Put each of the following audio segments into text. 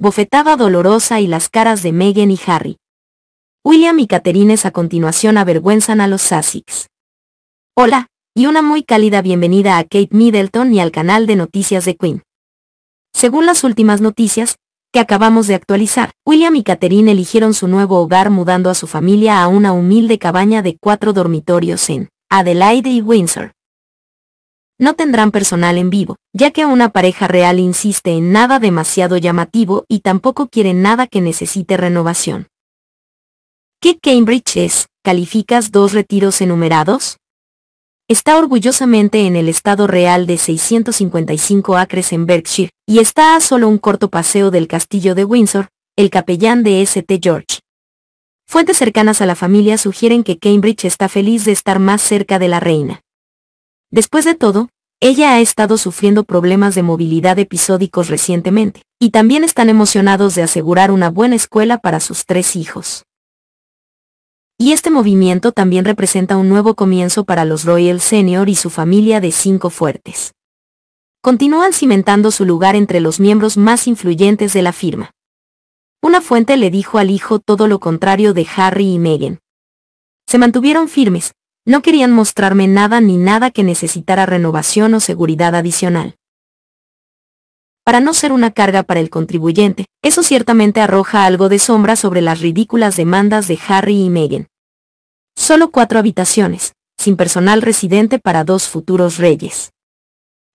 bofetada dolorosa y las caras de Megan y Harry. William y es a continuación avergüenzan a los Sussex. Hola, y una muy cálida bienvenida a Kate Middleton y al canal de noticias de Queen. Según las últimas noticias, que acabamos de actualizar, William y Catherine eligieron su nuevo hogar mudando a su familia a una humilde cabaña de cuatro dormitorios en Adelaide y Windsor no tendrán personal en vivo, ya que una pareja real insiste en nada demasiado llamativo y tampoco quiere nada que necesite renovación. ¿Qué Cambridge es? ¿Calificas dos retiros enumerados? Está orgullosamente en el estado real de 655 acres en Berkshire, y está a solo un corto paseo del castillo de Windsor, el capellán de St. George. Fuentes cercanas a la familia sugieren que Cambridge está feliz de estar más cerca de la reina. Después de todo, ella ha estado sufriendo problemas de movilidad episódicos recientemente, y también están emocionados de asegurar una buena escuela para sus tres hijos. Y este movimiento también representa un nuevo comienzo para los Royal Senior y su familia de cinco fuertes. Continúan cimentando su lugar entre los miembros más influyentes de la firma. Una fuente le dijo al hijo todo lo contrario de Harry y Meghan. Se mantuvieron firmes, no querían mostrarme nada ni nada que necesitara renovación o seguridad adicional. Para no ser una carga para el contribuyente, eso ciertamente arroja algo de sombra sobre las ridículas demandas de Harry y Meghan. Solo cuatro habitaciones, sin personal residente para dos futuros reyes.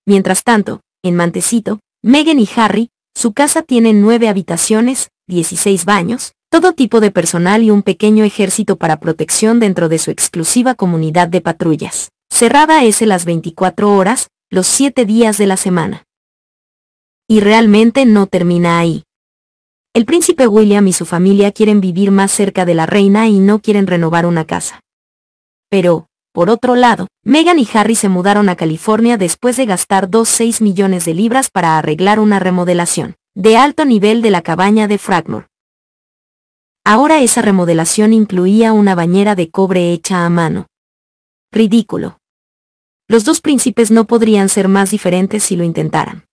Mientras tanto, en Mantecito, Meghan y Harry, su casa tiene nueve habitaciones, 16 baños, todo tipo de personal y un pequeño ejército para protección dentro de su exclusiva comunidad de patrullas. Cerrada ese las 24 horas, los 7 días de la semana. Y realmente no termina ahí. El príncipe William y su familia quieren vivir más cerca de la reina y no quieren renovar una casa. Pero, por otro lado, Meghan y Harry se mudaron a California después de gastar 2,6 millones de libras para arreglar una remodelación de alto nivel de la cabaña de Fragmore. Ahora esa remodelación incluía una bañera de cobre hecha a mano. Ridículo. Los dos príncipes no podrían ser más diferentes si lo intentaran.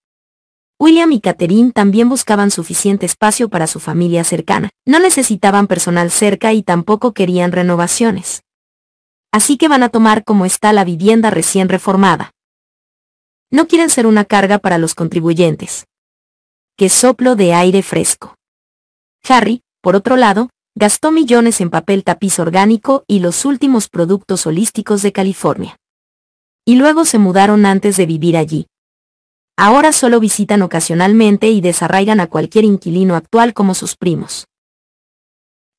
William y Catherine también buscaban suficiente espacio para su familia cercana. No necesitaban personal cerca y tampoco querían renovaciones. Así que van a tomar como está la vivienda recién reformada. No quieren ser una carga para los contribuyentes. Que soplo de aire fresco. Harry, por otro lado, gastó millones en papel tapiz orgánico y los últimos productos holísticos de California. Y luego se mudaron antes de vivir allí. Ahora solo visitan ocasionalmente y desarraigan a cualquier inquilino actual como sus primos.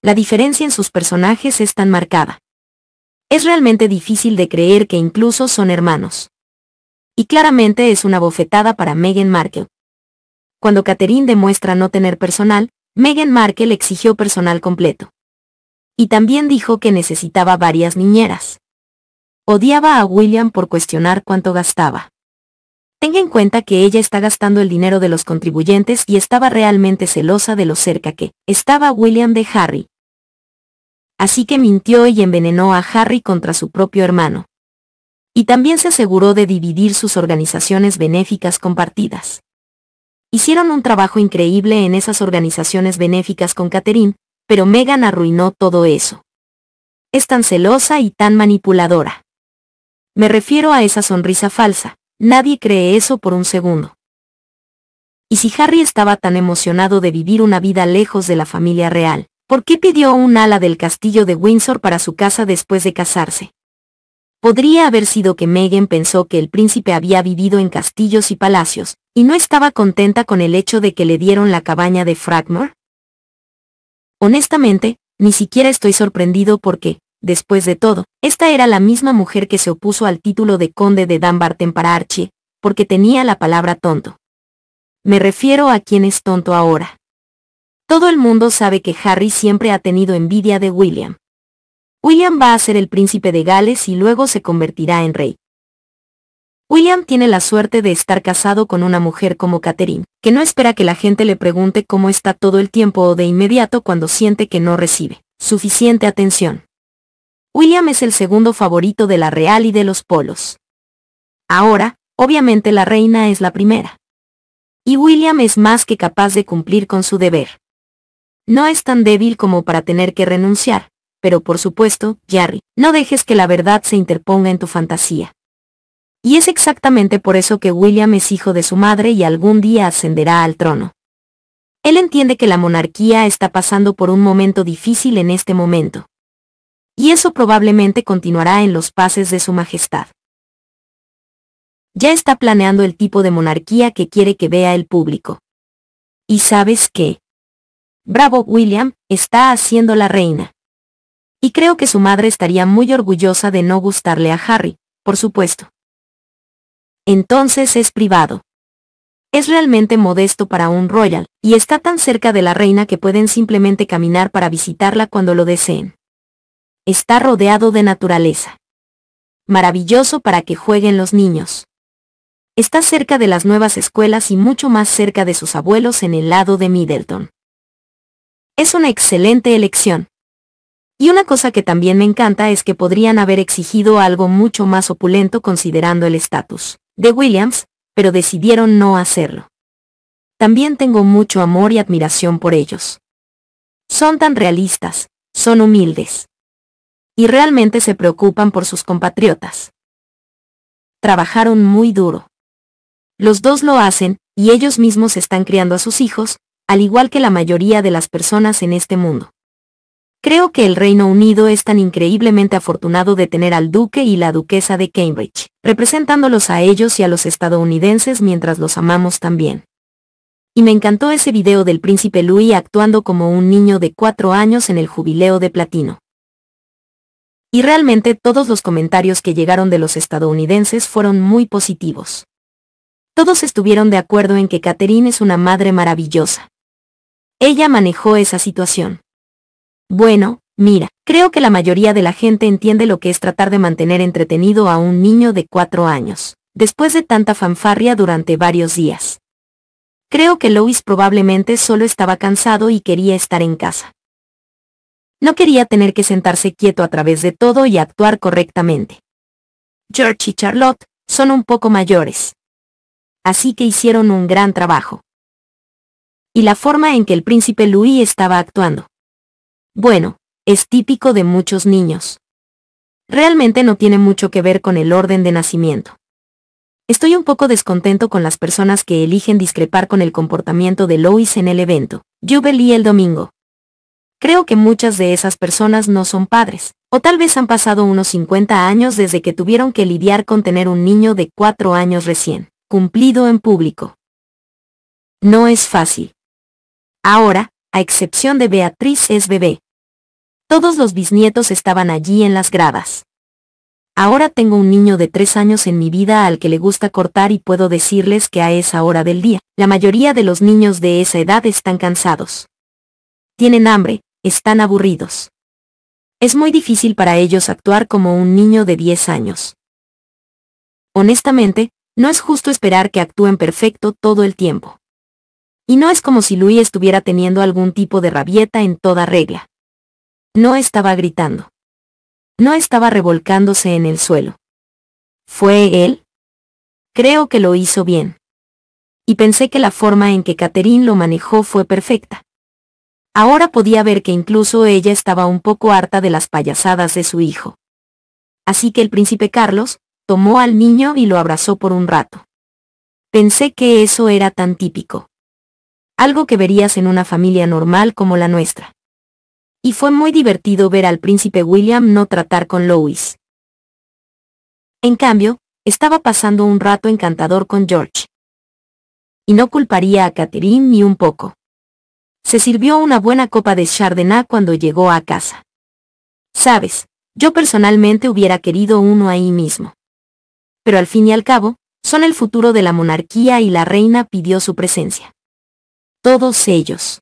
La diferencia en sus personajes es tan marcada. Es realmente difícil de creer que incluso son hermanos. Y claramente es una bofetada para Meghan Markle. Cuando Catherine demuestra no tener personal, Meghan Markle exigió personal completo. Y también dijo que necesitaba varias niñeras. Odiaba a William por cuestionar cuánto gastaba. Tenga en cuenta que ella está gastando el dinero de los contribuyentes y estaba realmente celosa de lo cerca que estaba William de Harry. Así que mintió y envenenó a Harry contra su propio hermano. Y también se aseguró de dividir sus organizaciones benéficas compartidas. Hicieron un trabajo increíble en esas organizaciones benéficas con Catherine, pero Meghan arruinó todo eso. Es tan celosa y tan manipuladora. Me refiero a esa sonrisa falsa, nadie cree eso por un segundo. Y si Harry estaba tan emocionado de vivir una vida lejos de la familia real, ¿por qué pidió un ala del castillo de Windsor para su casa después de casarse? Podría haber sido que Megan pensó que el príncipe había vivido en castillos y palacios, y no estaba contenta con el hecho de que le dieron la cabaña de Fragmore. Honestamente, ni siquiera estoy sorprendido porque, después de todo, esta era la misma mujer que se opuso al título de conde de Dumbarton para Archie, porque tenía la palabra tonto. Me refiero a quien es tonto ahora. Todo el mundo sabe que Harry siempre ha tenido envidia de William. William va a ser el príncipe de Gales y luego se convertirá en rey. William tiene la suerte de estar casado con una mujer como Catherine, que no espera que la gente le pregunte cómo está todo el tiempo o de inmediato cuando siente que no recibe suficiente atención. William es el segundo favorito de la Real y de los Polos. Ahora, obviamente la reina es la primera. Y William es más que capaz de cumplir con su deber. No es tan débil como para tener que renunciar, pero por supuesto, Jerry, no dejes que la verdad se interponga en tu fantasía. Y es exactamente por eso que William es hijo de su madre y algún día ascenderá al trono. Él entiende que la monarquía está pasando por un momento difícil en este momento. Y eso probablemente continuará en los pases de su majestad. Ya está planeando el tipo de monarquía que quiere que vea el público. ¿Y sabes que Bravo William, está haciendo la reina. Y creo que su madre estaría muy orgullosa de no gustarle a Harry, por supuesto. Entonces es privado. Es realmente modesto para un royal, y está tan cerca de la reina que pueden simplemente caminar para visitarla cuando lo deseen. Está rodeado de naturaleza. Maravilloso para que jueguen los niños. Está cerca de las nuevas escuelas y mucho más cerca de sus abuelos en el lado de Middleton. Es una excelente elección. Y una cosa que también me encanta es que podrían haber exigido algo mucho más opulento considerando el estatus de Williams, pero decidieron no hacerlo. También tengo mucho amor y admiración por ellos. Son tan realistas, son humildes. Y realmente se preocupan por sus compatriotas. Trabajaron muy duro. Los dos lo hacen, y ellos mismos están criando a sus hijos, al igual que la mayoría de las personas en este mundo. Creo que el Reino Unido es tan increíblemente afortunado de tener al duque y la duquesa de Cambridge, representándolos a ellos y a los estadounidenses mientras los amamos también. Y me encantó ese video del príncipe Louis actuando como un niño de cuatro años en el jubileo de platino. Y realmente todos los comentarios que llegaron de los estadounidenses fueron muy positivos. Todos estuvieron de acuerdo en que Catherine es una madre maravillosa. Ella manejó esa situación. Bueno, mira, creo que la mayoría de la gente entiende lo que es tratar de mantener entretenido a un niño de cuatro años, después de tanta fanfarria durante varios días. Creo que Lois probablemente solo estaba cansado y quería estar en casa. No quería tener que sentarse quieto a través de todo y actuar correctamente. George y Charlotte son un poco mayores. Así que hicieron un gran trabajo. Y la forma en que el príncipe Louis estaba actuando. Bueno, es típico de muchos niños. Realmente no tiene mucho que ver con el orden de nacimiento. Estoy un poco descontento con las personas que eligen discrepar con el comportamiento de Lois en el evento, Jubilee el domingo. Creo que muchas de esas personas no son padres, o tal vez han pasado unos 50 años desde que tuvieron que lidiar con tener un niño de 4 años recién, cumplido en público. No es fácil. Ahora, a excepción de Beatriz es bebé. Todos los bisnietos estaban allí en las gradas. Ahora tengo un niño de tres años en mi vida al que le gusta cortar y puedo decirles que a esa hora del día, la mayoría de los niños de esa edad están cansados. Tienen hambre, están aburridos. Es muy difícil para ellos actuar como un niño de 10 años. Honestamente, no es justo esperar que actúen perfecto todo el tiempo. Y no es como si Luis estuviera teniendo algún tipo de rabieta en toda regla. No estaba gritando. No estaba revolcándose en el suelo. ¿Fue él? Creo que lo hizo bien. Y pensé que la forma en que Catherine lo manejó fue perfecta. Ahora podía ver que incluso ella estaba un poco harta de las payasadas de su hijo. Así que el príncipe Carlos tomó al niño y lo abrazó por un rato. Pensé que eso era tan típico algo que verías en una familia normal como la nuestra. Y fue muy divertido ver al príncipe William no tratar con Louis. En cambio, estaba pasando un rato encantador con George. Y no culparía a Catherine ni un poco. Se sirvió una buena copa de Chardonnay cuando llegó a casa. Sabes, yo personalmente hubiera querido uno ahí mismo. Pero al fin y al cabo, son el futuro de la monarquía y la reina pidió su presencia. Todos ellos.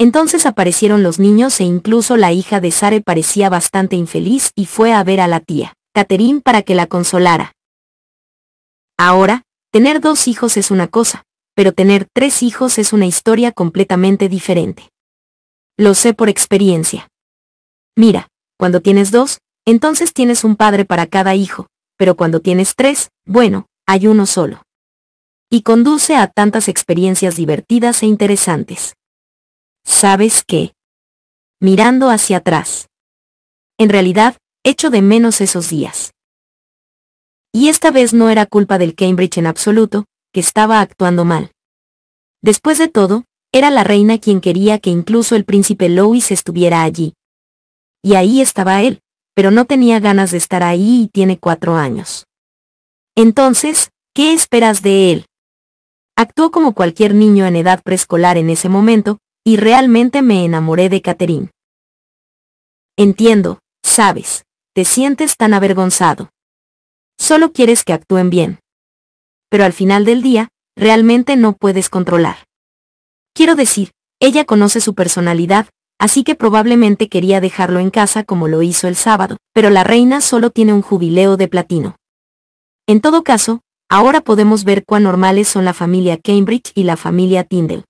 Entonces aparecieron los niños e incluso la hija de Sare parecía bastante infeliz y fue a ver a la tía, Catherine, para que la consolara. Ahora, tener dos hijos es una cosa, pero tener tres hijos es una historia completamente diferente. Lo sé por experiencia. Mira, cuando tienes dos, entonces tienes un padre para cada hijo, pero cuando tienes tres, bueno, hay uno solo y conduce a tantas experiencias divertidas e interesantes. ¿Sabes qué? Mirando hacia atrás. En realidad, echo de menos esos días. Y esta vez no era culpa del Cambridge en absoluto, que estaba actuando mal. Después de todo, era la reina quien quería que incluso el príncipe Louis estuviera allí. Y ahí estaba él, pero no tenía ganas de estar ahí y tiene cuatro años. Entonces, ¿qué esperas de él? Actuó como cualquier niño en edad preescolar en ese momento, y realmente me enamoré de Catherine. Entiendo, sabes, te sientes tan avergonzado. Solo quieres que actúen bien. Pero al final del día, realmente no puedes controlar. Quiero decir, ella conoce su personalidad, así que probablemente quería dejarlo en casa como lo hizo el sábado, pero la reina solo tiene un jubileo de platino. En todo caso, Ahora podemos ver cuán normales son la familia Cambridge y la familia Tyndall.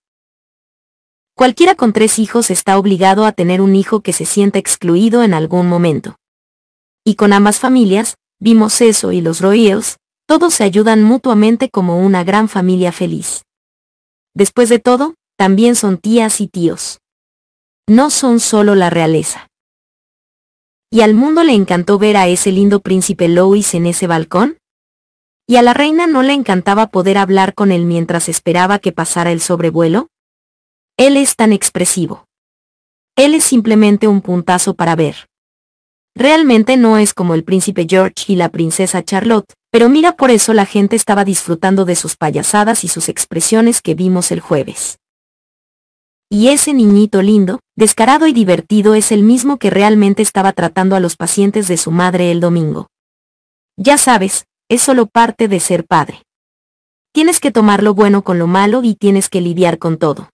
Cualquiera con tres hijos está obligado a tener un hijo que se sienta excluido en algún momento. Y con ambas familias, vimos eso y los Royals, todos se ayudan mutuamente como una gran familia feliz. Después de todo, también son tías y tíos. No son solo la realeza. Y al mundo le encantó ver a ese lindo príncipe Louis en ese balcón, ¿Y a la reina no le encantaba poder hablar con él mientras esperaba que pasara el sobrevuelo? Él es tan expresivo. Él es simplemente un puntazo para ver. Realmente no es como el príncipe George y la princesa Charlotte, pero mira por eso la gente estaba disfrutando de sus payasadas y sus expresiones que vimos el jueves. Y ese niñito lindo, descarado y divertido es el mismo que realmente estaba tratando a los pacientes de su madre el domingo. Ya sabes, es solo parte de ser padre. Tienes que tomar lo bueno con lo malo y tienes que lidiar con todo.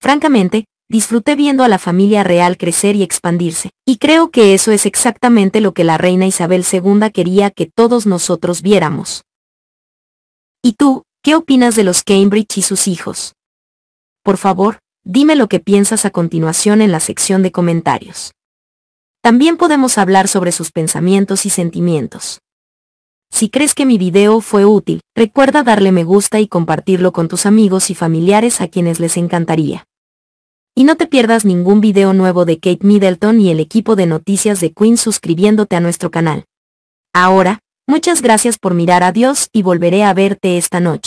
Francamente, disfruté viendo a la familia real crecer y expandirse, y creo que eso es exactamente lo que la reina Isabel II quería que todos nosotros viéramos. ¿Y tú, qué opinas de los Cambridge y sus hijos? Por favor, dime lo que piensas a continuación en la sección de comentarios. También podemos hablar sobre sus pensamientos y sentimientos. Si crees que mi video fue útil, recuerda darle me gusta y compartirlo con tus amigos y familiares a quienes les encantaría. Y no te pierdas ningún video nuevo de Kate Middleton y el equipo de noticias de Queen suscribiéndote a nuestro canal. Ahora, muchas gracias por mirar adiós y volveré a verte esta noche.